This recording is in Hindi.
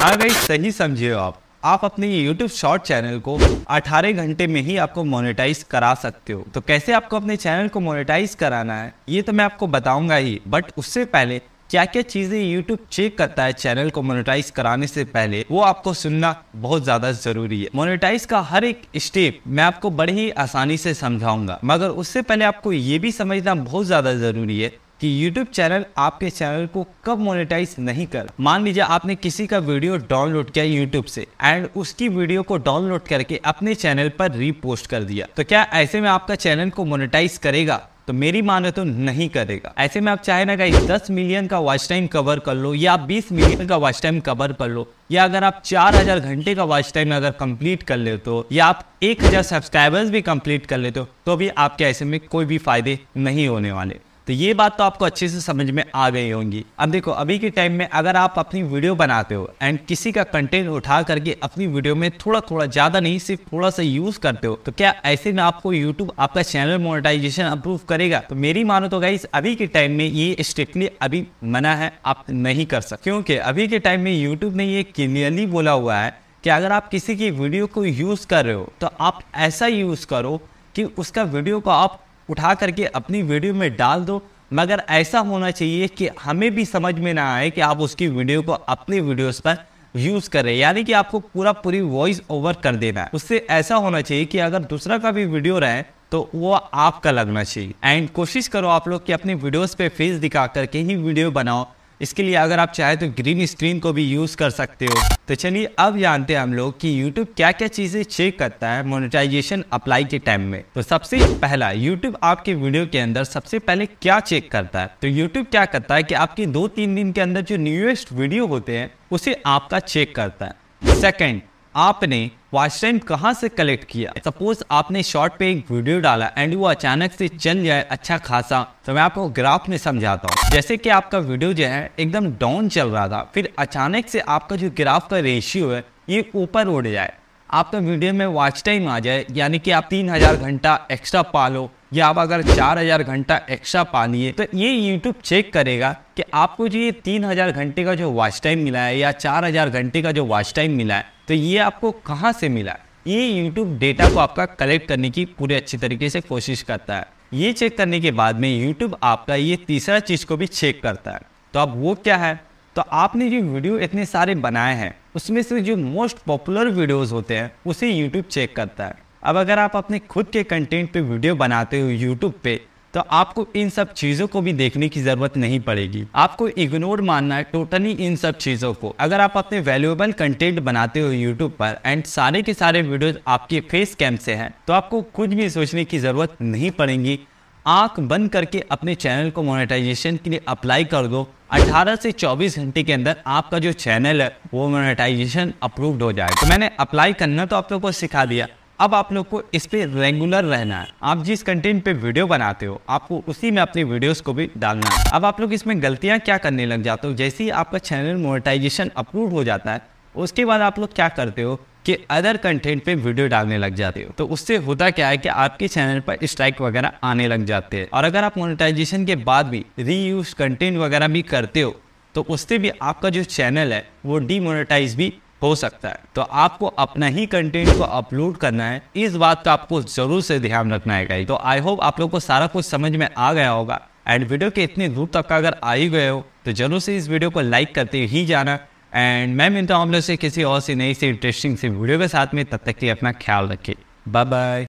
हाँ भाई सही समझे आप आप अपने YouTube शॉर्ट चैनल को 18 घंटे में ही आपको मोनेटाइज करा सकते हो तो कैसे आपको अपने चैनल को मोनेटाइज कराना है ये तो मैं आपको बताऊंगा ही बट उससे पहले क्या क्या चीज़ें YouTube चेक करता है चैनल को मोनेटाइज कराने से पहले वो आपको सुनना बहुत ज़्यादा ज़रूरी है मोनेटाइज का हर एक स्टेप मैं आपको बड़े ही आसानी से समझाऊंगा मगर उससे पहले आपको ये भी समझना बहुत ज़्यादा ज़रूरी है कि YouTube चैनल आपके चैनल को कब मोनेटाइज नहीं कर मान लीजिए आपने किसी का वीडियो डाउनलोड किया YouTube से एंड उसकी वीडियो को डाउनलोड करके अपने चैनल पर रीपोस्ट कर दिया तो क्या ऐसे में आपका चैनल को मोनेटाइज करेगा तो मेरी माने तो नहीं करेगा ऐसे में आप चाहे ना कहीं दस मिलियन का वॉच टाइम कवर कर लो या बीस मिलियन का वॉच टाइम कवर कर लो या अगर आप चार हजार घंटे का वॉच टाइम अगर कंप्लीट कर ले तो या आप एक हजार सब्सक्राइबर्स भी कंप्लीट कर लेते हो तो भी आपके ऐसे में कोई भी फायदे नहीं होने वाले तो ये बात तो आपको अच्छे से समझ में आ गई होंगी अब देखो अभी के टाइम में अगर आप अपनी वीडियो बनाते हो एंड किसी का कंटेंट उठा करके अपनी वीडियो में थोड़ा थोड़ा ज्यादा नहीं सिर्फ थोड़ा सा यूज करते हो तो क्या ऐसे में आपको यूट्यूब आपका चैनल मोनेटाइजेशन अप्रूव करेगा तो मेरी मानो तो गाइस अभी के टाइम में ये स्ट्रिक्टली अभी मना है आप नहीं कर सकते क्योंकि अभी के टाइम में यूट्यूब ने ये क्लियरली बोला हुआ है कि अगर आप किसी की वीडियो को यूज कर रहे हो तो आप ऐसा यूज करो कि उसका वीडियो को आप उठा करके अपनी वीडियो में डाल दो मगर ऐसा होना चाहिए कि हमें भी समझ में ना आए कि आप उसकी वीडियो को अपनी वीडियोस पर यूज़ करें यानी कि आपको पूरा पूरी वॉइस ओवर कर देना है उससे ऐसा होना चाहिए कि अगर दूसरा का भी वीडियो रहे तो वो आपका लगना चाहिए एंड कोशिश करो आप लोग कि अपनी वीडियोस पे फेस दिखा करके ही वीडियो बनाओ इसके लिए अगर आप चाहें तो ग्रीन स्क्रीन को भी यूज़ कर सकते हो तो चलिए अब जानते हैं हम लोग कि YouTube क्या क्या चीज़ें चेक करता है मोनेटाइजेशन अप्लाई के टाइम में तो सबसे पहला YouTube आपके वीडियो के अंदर सबसे पहले क्या चेक करता है तो YouTube क्या करता है कि आपके दो तीन दिन के अंदर जो न्यूएस्ट वीडियो होते हैं उसे आपका चेक करता है सेकेंड आपने वॉच टाइम कहाँ से कलेक्ट किया सपोज आपने शॉर्ट पे एक वीडियो डाला एंड वो अचानक से चल जाए अच्छा खासा तो मैं आपको ग्राफ में समझाता हूँ जैसे कि आपका वीडियो जो है एकदम डाउन चल रहा था फिर अचानक से आपका जो ग्राफ का रेशियो है ये ऊपर उड़ जाए आपका वीडियो में वॉच टाइम आ जाए यानी कि आप तीन हजार घंटा एक्स्ट्रा पालो या आप अगर चार हजार घंटा एक्स्ट्रा पा लिए तो ये यूट्यूब चेक करेगा कि आपको जो ये तीन हजार घंटे का जो वॉच टाइम मिला है या चार हजार घंटे का जो वॉच टाइम मिला है तो ये आपको कहाँ से मिला ये यूट्यूब डेटा को आपका कलेक्ट करने की पूरे अच्छी तरीके से कोशिश करता है ये चेक करने के बाद में यूट्यूब आपका ये तीसरा चीज़ को भी चेक करता है तो अब वो क्या है तो आपने जो वीडियो इतने सारे बनाए हैं उसमें से जो मोस्ट पॉपुलर वीडियोज होते हैं उसे यूट्यूब चेक करता है अब अगर आप अपने खुद के कंटेंट पे वीडियो बनाते हो यूट्यूब पे तो आपको इन सब चीज़ों को भी देखने की ज़रूरत नहीं पड़ेगी आपको इग्नोर मानना है टोटली इन सब चीज़ों को अगर आप अपने वैल्यूएबल कंटेंट बनाते हो यूट्यूब पर एंड सारे के सारे वीडियोज आपके फेस कैम से हैं तो आपको कुछ भी सोचने की ज़रूरत नहीं पड़ेगी आंख बंद करके अपने चैनल को मोनेटाइजेशन के लिए अप्लाई कर दो 18 से 24 घंटे के अंदर आपका जो चैनल है वो मोनेटाइजेशन अप्रूव्ड हो जाएगा तो मैंने अप्लाई करना तो आप लोग को सिखा दिया अब आप लोग को इस पर रेगुलर रहना है आप जिस कंटेंट पे वीडियो बनाते हो आपको उसी में अपने वीडियोस को भी डालना है अब आप लोग इसमें गलतियां क्या करने लग जाते हो जैसे ही आपका चैनल मोनेटाइजेशन अप्रूव हो जाता है उसके बाद आप लोग क्या करते हो कि अदर कंटेंट पे वीडियो डालने लग जाते हो तो उससे होता क्या है कि आपके चैनल पर स्ट्राइक वगैरह आने लग जाते हैं और अगर आप मोनेटाइजेशन के बाद भी रीयूज कंटेंट वगैरह भी करते हो तो उससे भी आपका जो चैनल है वो डीमोनेटाइज भी हो सकता है तो आपको अपना ही कंटेंट को अपलोड करना है इस बात का आपको जरूर से ध्यान रखना है तो आई होप आप लोग को सारा कुछ समझ में आ गया होगा एंड वीडियो के इतने दूर तक अगर आ ही गए हो तो जरूर से इस वीडियो को लाइक करते ही जाना एंड मैं मिलता हूँ हम लोग से किसी और से नई से इंटरेस्टिंग से वीडियो के साथ में तब तक के अपना ख्याल रखिए बाय बाय